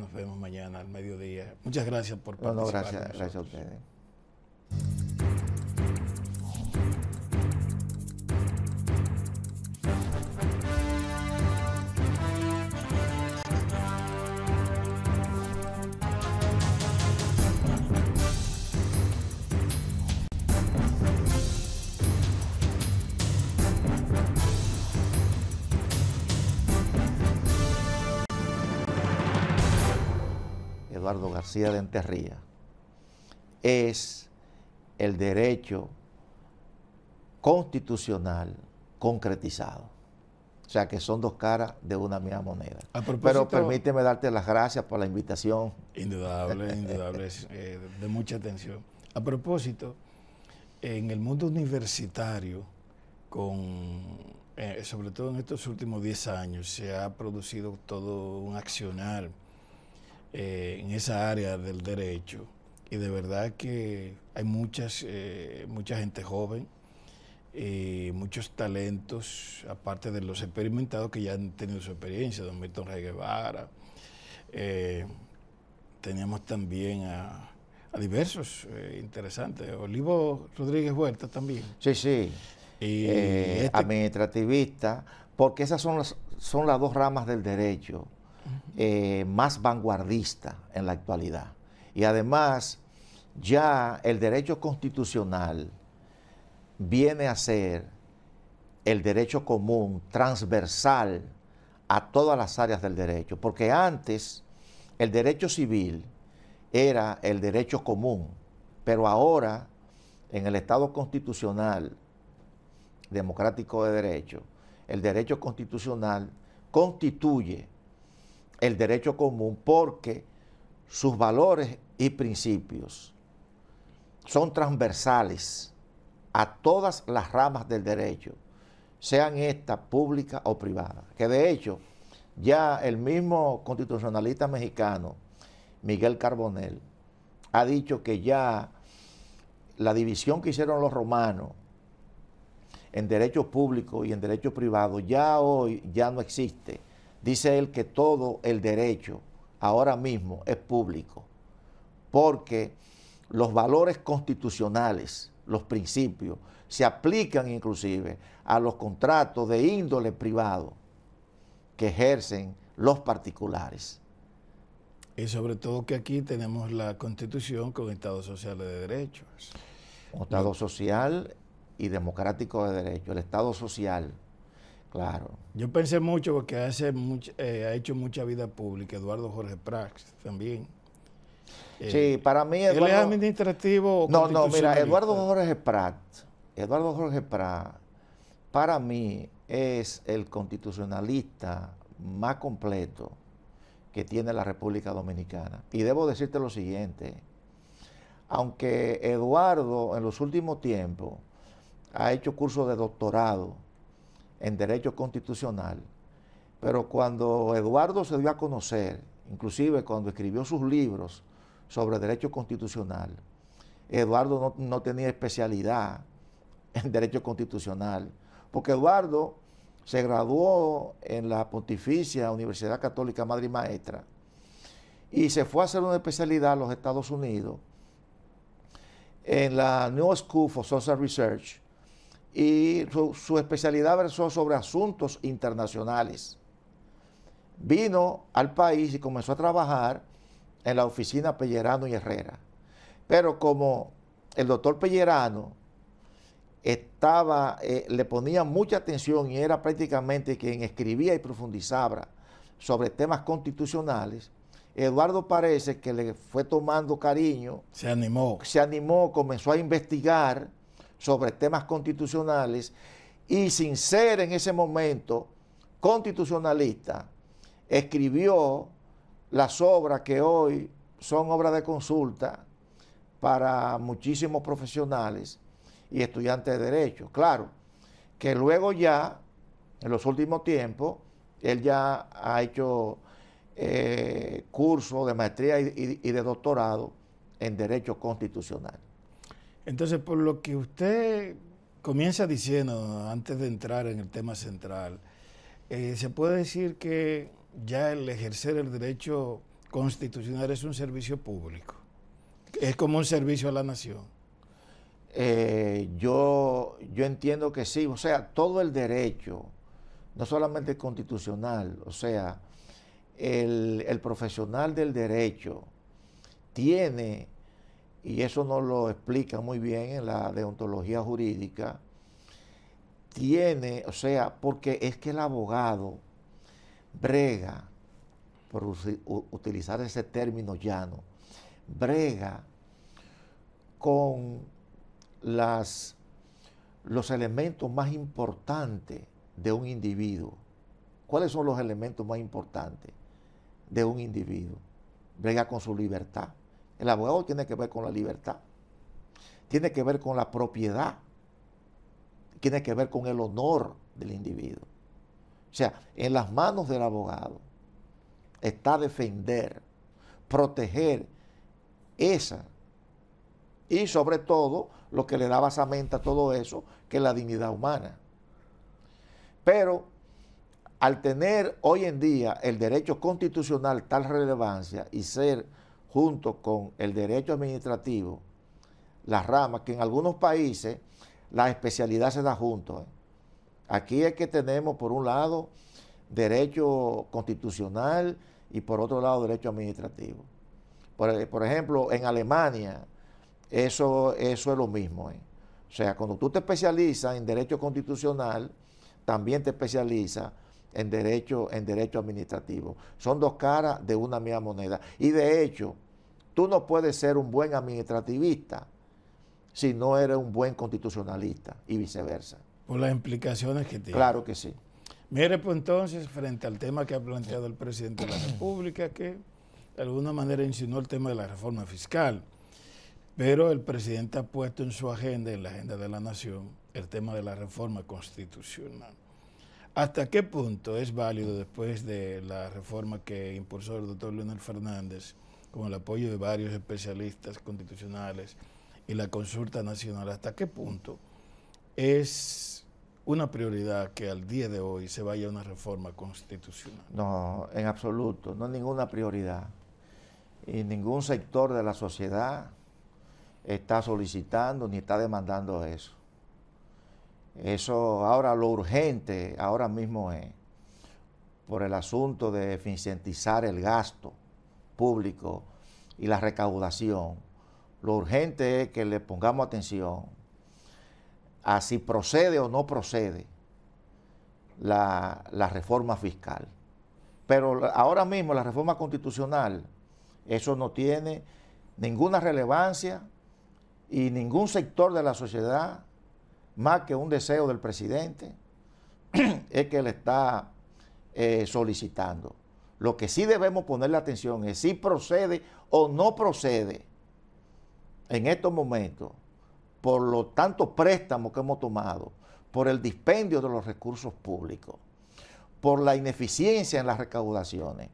nos vemos mañana al mediodía. Muchas gracias por participar. No, gracias, gracias a ustedes. García de Enterría es el derecho constitucional concretizado. O sea que son dos caras de una misma moneda. Pero permíteme darte las gracias por la invitación. Indudable, indudable, eh, de mucha atención. A propósito, en el mundo universitario, con, eh, sobre todo en estos últimos 10 años, se ha producido todo un accionar eh, en esa área del derecho. Y de verdad que hay muchas, eh, mucha gente joven, y eh, muchos talentos, aparte de los experimentados que ya han tenido su experiencia, don Milton Rey Guevara. Tenemos también a, diversos interesantes. Olivo Rodríguez Huerta también. Sí, sí. Y este Administrativista, porque esas son las, son las dos ramas del derecho eh, más vanguardista en la actualidad. Y además, ya el derecho constitucional viene a ser el derecho común transversal a todas las áreas del derecho, porque antes el derecho civil era el derecho común, pero ahora en el Estado constitucional democrático de derecho, el derecho constitucional constituye el derecho común porque sus valores y principios son transversales a todas las ramas del derecho, sean estas públicas o privadas. Que de hecho, ya el mismo constitucionalista mexicano, Miguel Carbonell, ha dicho que ya la división que hicieron los romanos en derecho público y en derecho privado ya hoy ya no existe Dice él que todo el derecho ahora mismo es público, porque los valores constitucionales, los principios, se aplican inclusive a los contratos de índole privado que ejercen los particulares. Y sobre todo que aquí tenemos la constitución con Estado Social de derechos. estado social y democrático de derecho, el estado social. Claro. Yo pensé mucho porque eh, ha hecho mucha vida pública Eduardo Jorge Prax también. sí, eh, para mí Eduardo... ¿Él es administrativo No, no, mira, Eduardo Jorge prat Eduardo Jorge Prat, para mí es el constitucionalista más completo que tiene la República Dominicana. Y debo decirte lo siguiente, aunque Eduardo en los últimos tiempos ha hecho cursos de doctorado, en derecho constitucional, pero cuando Eduardo se dio a conocer, inclusive cuando escribió sus libros sobre derecho constitucional, Eduardo no, tenía especialidad en derecho constitucional, porque Eduardo se graduó en la Pontificia Universidad Católica Madre y Maestra y se fue a hacer una especialidad a los Estados Unidos en la New School for Social Research, y su, especialidad versó sobre asuntos internacionales. Vino al país y comenzó a trabajar en la oficina Pellerano y Herrera. Pero como el doctor Pellerano estaba, eh, le ponía mucha atención y era prácticamente quien escribía y profundizaba sobre temas constitucionales, Eduardo parece que le fue tomando cariño. Se animó. Se animó, comenzó a investigar sobre temas constitucionales y sin ser en ese momento constitucionalista, escribió las obras que hoy son obras de consulta para muchísimos profesionales y estudiantes de derecho. Claro, que luego ya, en los últimos tiempos, él ya ha hecho eh, curso de maestría y de doctorado en derecho constitucional. Entonces, por lo que usted comienza diciendo, antes de entrar en el tema central, eh, se puede decir que ya el ejercer el derecho constitucional es un servicio público, es como un servicio a la nación. Eh, yo, yo entiendo que sí, o sea, todo el derecho, no solamente constitucional, o sea, el, el profesional del derecho tiene y eso nos lo explica muy bien en la deontología jurídica, tiene, o sea, porque es que el abogado brega, por utilizar ese término llano, brega con las, los elementos más importantes de un individuo. ¿Cuáles son los elementos más importantes de un individuo? Brega con su libertad el abogado tiene que ver con la libertad, tiene que ver con la propiedad, tiene que ver con el honor del individuo. O sea, en las manos del abogado está defender, proteger esa y sobre todo lo que le da basamento a todo eso, que es la dignidad humana. Pero al tener hoy en día el derecho constitucional tal relevancia y ser junto con el derecho administrativo, las ramas, que en algunos países la especialidad se da junto. ¿eh? Aquí es que tenemos, por un lado, derecho constitucional y por otro lado, derecho administrativo. Por, eh, ejemplo, en Alemania, eso, eso es lo mismo. ¿eh? O sea, cuando tú te especializas en derecho constitucional, también te especializas en derecho, en derecho administrativo. Son dos caras de una misma moneda. Y de hecho, tú no puedes ser un buen administrativista si no eres un buen constitucionalista y viceversa. Por las implicaciones que tiene. Claro que sí. Mire, pues entonces, frente al tema que ha planteado el presidente de la República, que de alguna manera insinuó el tema de la reforma fiscal, pero el presidente ha puesto en su agenda, en la agenda de la nación, el tema de la reforma constitucional. ¿Hasta qué punto es válido después de la reforma que impulsó el doctor Leonel Fernández, con el apoyo de varios especialistas constitucionales y la consulta nacional, hasta qué punto es una prioridad que al día de hoy se vaya a una reforma constitucional? No, en absoluto, no es ninguna prioridad. Y ningún sector de la sociedad está solicitando ni está demandando eso. Eso ahora lo urgente ahora mismo es por el asunto de eficientizar el gasto público y la recaudación. Lo urgente es que le pongamos atención a si procede o no procede la, la reforma fiscal. Pero ahora mismo la reforma constitucional, eso no tiene ninguna relevancia y ningún sector de la sociedad más que un deseo del presidente, es que le está eh, solicitando. Lo que sí debemos ponerle atención es si procede o no procede en estos momentos por los tantos préstamos que hemos tomado, por el dispendio de los recursos públicos, por la ineficiencia en las recaudaciones,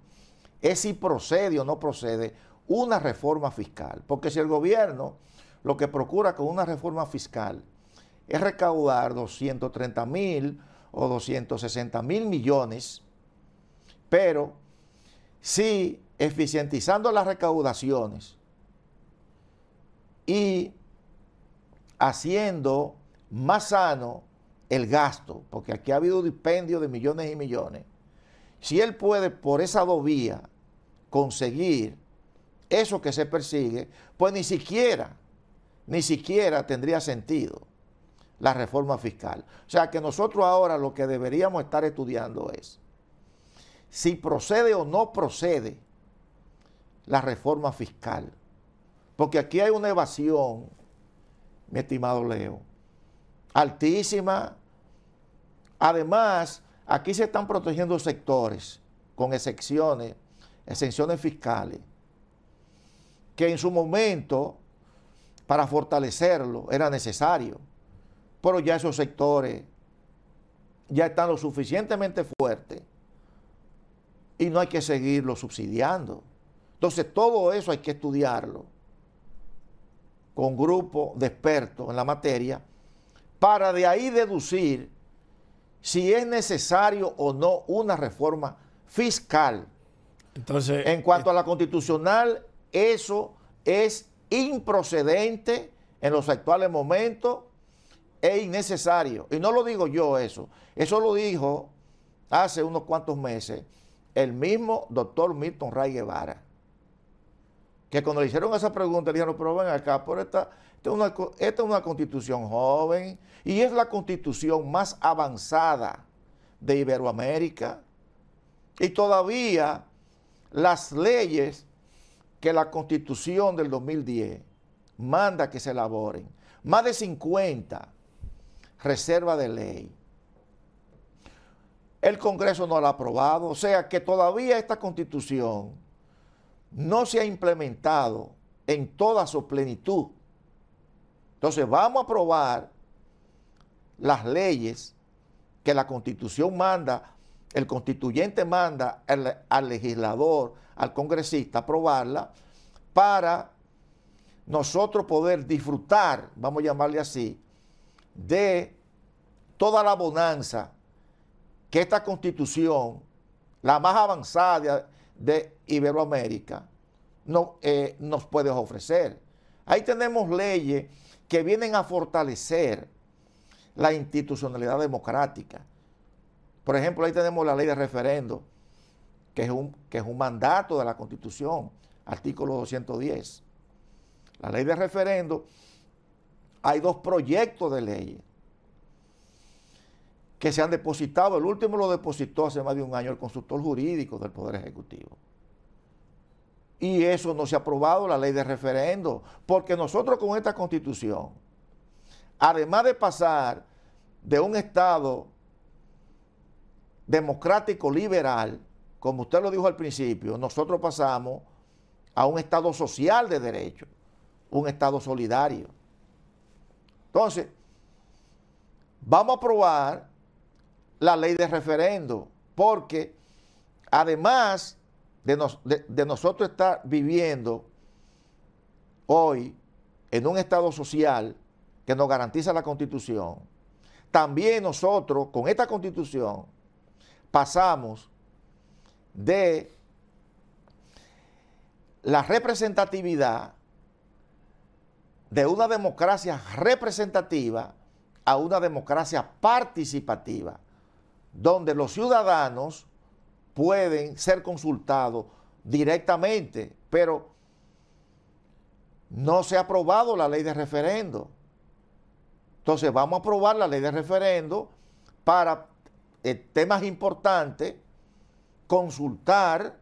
es si procede o no procede una reforma fiscal. Porque si el gobierno lo que procura con una reforma fiscal es recaudar 230 mil o 260 mil millones, pero si eficientizando las recaudaciones y haciendo más sano el gasto, porque aquí ha habido dispendio de millones y millones, si él puede por esa dos conseguir eso que se persigue, pues ni siquiera, ni siquiera tendría sentido la reforma fiscal. O sea que nosotros ahora lo que deberíamos estar estudiando es si procede o no procede la reforma fiscal. Porque aquí hay una evasión, mi estimado Leo, altísima. Además, aquí se están protegiendo sectores con excepciones, exenciones fiscales, que en su momento, para fortalecerlo, era necesario. Pero ya esos sectores ya están lo suficientemente fuertes y no hay que seguirlo subsidiando. Entonces todo eso hay que estudiarlo con grupo de expertos en la materia para de ahí deducir si es necesario o no una reforma fiscal. Entonces, en cuanto eh, a la constitucional, eso es improcedente en los actuales momentos es innecesario. Y no lo digo yo eso, eso lo dijo hace unos cuantos meses el mismo doctor Milton Ray Guevara. Que cuando le hicieron esa pregunta, le dijeron, pero ven acá, por esta, esta, una, esta es una constitución joven y es la constitución más avanzada de Iberoamérica. Y todavía las leyes que la constitución del 2010 manda que se elaboren, más de 50, reserva de ley. El Congreso no la ha aprobado, o sea que todavía esta constitución no se ha implementado en toda su plenitud. Entonces vamos a aprobar las leyes que la constitución manda, el constituyente manda al, legislador, al congresista, aprobarla para nosotros poder disfrutar, vamos a llamarle así, de toda la bonanza que esta constitución, la más avanzada de Iberoamérica, eh, nos puede ofrecer. Ahí tenemos leyes que vienen a fortalecer la institucionalidad democrática. Por ejemplo, ahí tenemos la ley de referendo, que es un, que es un mandato de la Constitución, artículo 210. La ley de referendo hay dos proyectos de ley que se han depositado. El último lo depositó hace más de un año el consultor jurídico del Poder Ejecutivo. Y eso no se ha aprobado la ley de referendo, porque nosotros con esta constitución, además de pasar de un Estado democrático liberal, como usted lo dijo al principio, nosotros pasamos a un Estado social de derecho, un Estado solidario. Entonces, vamos a aprobar la ley de referendo, porque además de, nosotros estar viviendo hoy en un Estado social que nos garantiza la Constitución, también nosotros con esta Constitución pasamos de la representatividad de una democracia representativa a una democracia participativa, donde los ciudadanos pueden ser consultados directamente, pero no se ha aprobado la ley de referendo. Entonces vamos a aprobar la ley de referendo para eh, temas importantes, consultar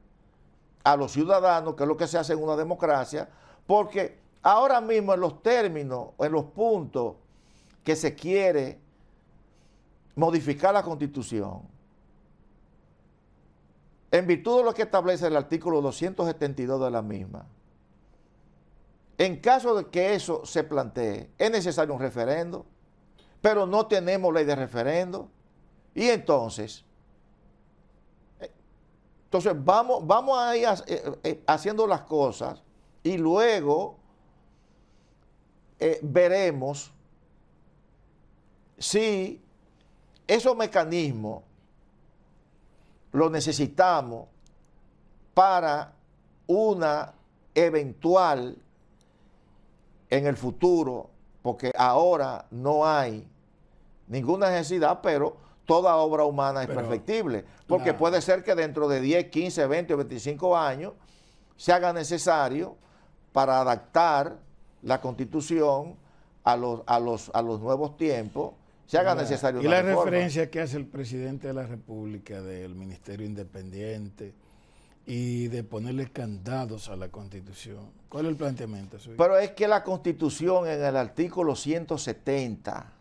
a los ciudadanos, que es lo que se hace en una democracia, porque Ahora mismo en los términos, en los puntos que se quiere modificar la constitución, en virtud de lo que establece el artículo 272 de la misma, en caso de que eso se plantee, es necesario un referendo, pero no tenemos ley de referendo. Y entonces, eh, entonces vamos, vamos a ir eh, eh, haciendo las cosas y luego eh, veremos si esos mecanismos los necesitamos para una eventual en el futuro, porque ahora no hay ninguna necesidad, pero toda obra humana es perfectible, porque puede ser que dentro de 10, 15, 20 o 25 años se haga necesario para adaptar la constitución a los, a los, nuevos tiempos, se haga necesario. Y la referencia que hace el presidente de la República del Ministerio Independiente y de ponerle candados a la constitución. ¿Cuál es el planteamiento? Pero es que la constitución en el artículo 170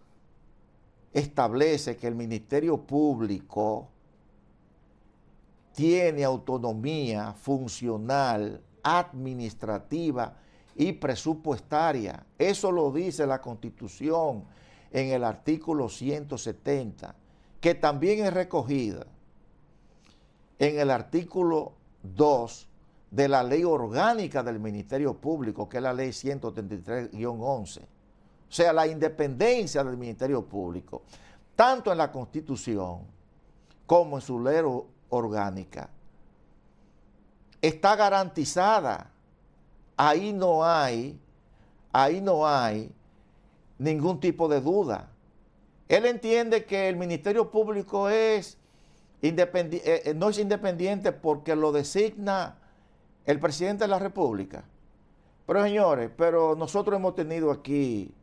establece que el Ministerio Público tiene autonomía funcional, administrativa y presupuestaria. Eso lo dice la Constitución en el artículo 170, que también es recogida en el artículo 2 de la ley orgánica del Ministerio Público, que es la ley 133-11. O sea, la independencia del Ministerio Público, tanto en la Constitución como en su ley orgánica, está garantizada ahí no hay, ahí no hay ningún tipo de duda. Él entiende que el Ministerio Público es eh, eh, no es independiente porque lo designa el presidente de la República. Pero señores, pero nosotros hemos tenido aquí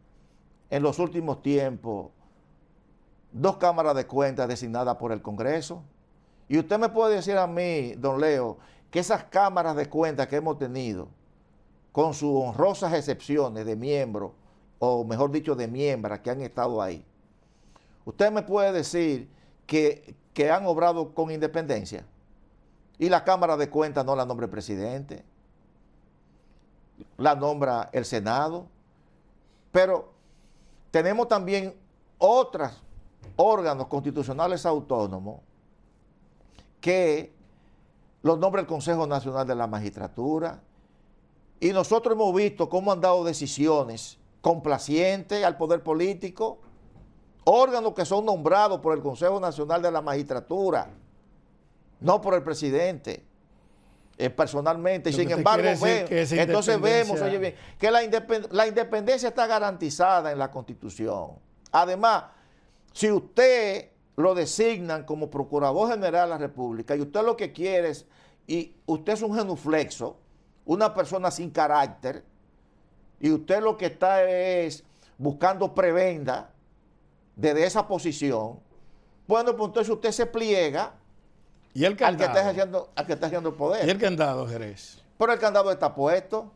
en los últimos tiempos dos cámaras de cuentas designadas por el Congreso. Y usted me puede decir a mí, don Leo, que esas cámaras de cuentas que hemos tenido, con sus honrosas excepciones de miembros, o mejor dicho, de miembros que han estado ahí. Usted me puede decir que, que han obrado con independencia y la Cámara de Cuentas no la nombra el presidente, la nombra el Senado, pero tenemos también otros órganos constitucionales autónomos que los nombra el Consejo Nacional de la Magistratura, y nosotros hemos visto cómo han dado decisiones complacientes al poder político, órganos que son nombrados por el Consejo Nacional de la Magistratura, no por el presidente eh, personalmente. Sin embargo, entonces vemos que la, la, independencia está garantizada en la Constitución. Además, si usted lo designan como Procurador General de la República y usted lo que quiere es, y usted es un genuflexo, una persona sin carácter y usted lo que está es buscando prebenda desde esa posición, bueno, pues entonces usted se pliega al, que está haciendo, al que está haciendo el poder. ¿Y el candado, Jerez? Pero el candado está puesto.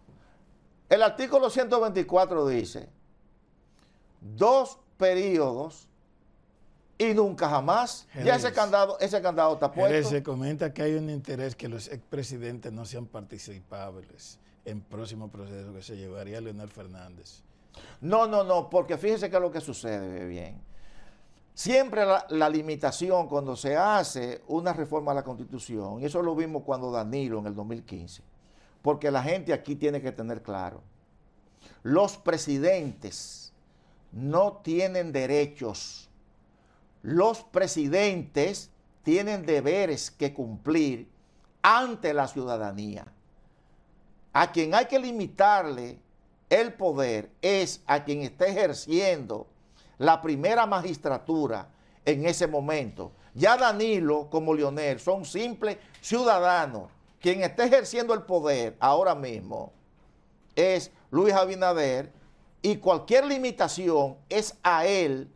El artículo 124 dice, dos periodos y nunca jamás. Ya ese candado, ese candado está puesto. se comenta que hay un interés que los expresidentes no sean participables en próximo proceso que se llevaría Leonel Fernández. No, no, no, porque fíjese que es lo que sucede bien. Siempre la, la, limitación cuando se hace una reforma a la Constitución, y eso lo vimos cuando Danilo en el 2015, porque la gente aquí tiene que tener claro, los presidentes no tienen derechos los presidentes tienen deberes que cumplir ante la ciudadanía. A quien hay que limitarle el poder es a quien está ejerciendo la primera magistratura en ese momento. Ya Danilo como Leonel son simples ciudadanos. Quien está ejerciendo el poder ahora mismo es Luis Abinader y cualquier limitación es a él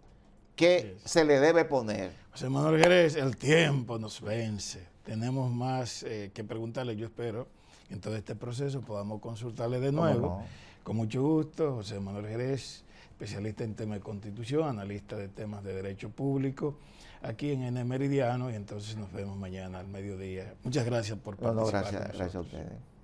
que se le debe poner. José Manuel Jerez, el tiempo nos vence. Tenemos más eh, que preguntarle, yo espero que en todo este proceso podamos consultarle de nuevo. Con mucho gusto, José Manuel Jerez, especialista en temas de constitución, analista de temas de derecho público, aquí en N Meridiano, y entonces nos vemos mañana al mediodía. Muchas gracias por participar. gracias a ustedes.